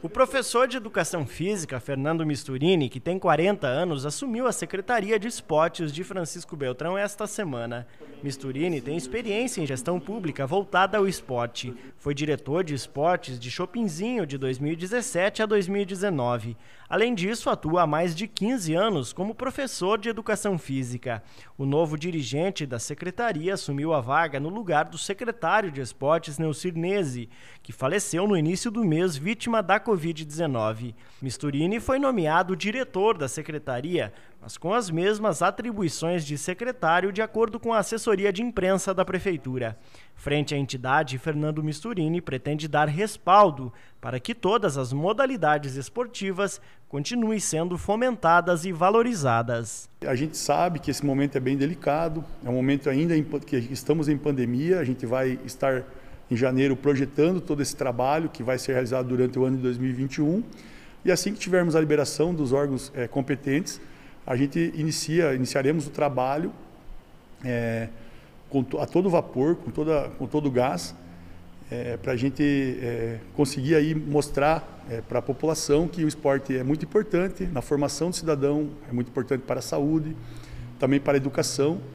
O professor de educação física, Fernando Misturini, que tem 40 anos, assumiu a Secretaria de Esportes de Francisco Beltrão esta semana. Misturini tem experiência em gestão pública voltada ao esporte. Foi diretor de esportes de Chopinzinho de 2017 a 2019. Além disso, atua há mais de 15 anos como professor de educação física. O novo dirigente da secretaria assumiu a vaga no lugar do secretário de esportes, Neucir que faleceu no início do mês vítima da Covid-19. Misturini foi nomeado diretor da secretaria, mas com as mesmas atribuições de secretário, de acordo com a assessoria de imprensa da prefeitura. Frente à entidade, Fernando Misturini pretende dar respaldo para que todas as modalidades esportivas continuem sendo fomentadas e valorizadas. A gente sabe que esse momento é bem delicado, é um momento ainda que estamos em pandemia, a gente vai estar em janeiro projetando todo esse trabalho que vai ser realizado durante o ano de 2021. E assim que tivermos a liberação dos órgãos é, competentes, a gente inicia, iniciaremos o trabalho é, com, a todo vapor, com, toda, com todo gás, é, eh, para a gente conseguir aí mostrar para a população que o esporte é muito importante na formação do cidadão, é muito importante para a saúde, também para a educação.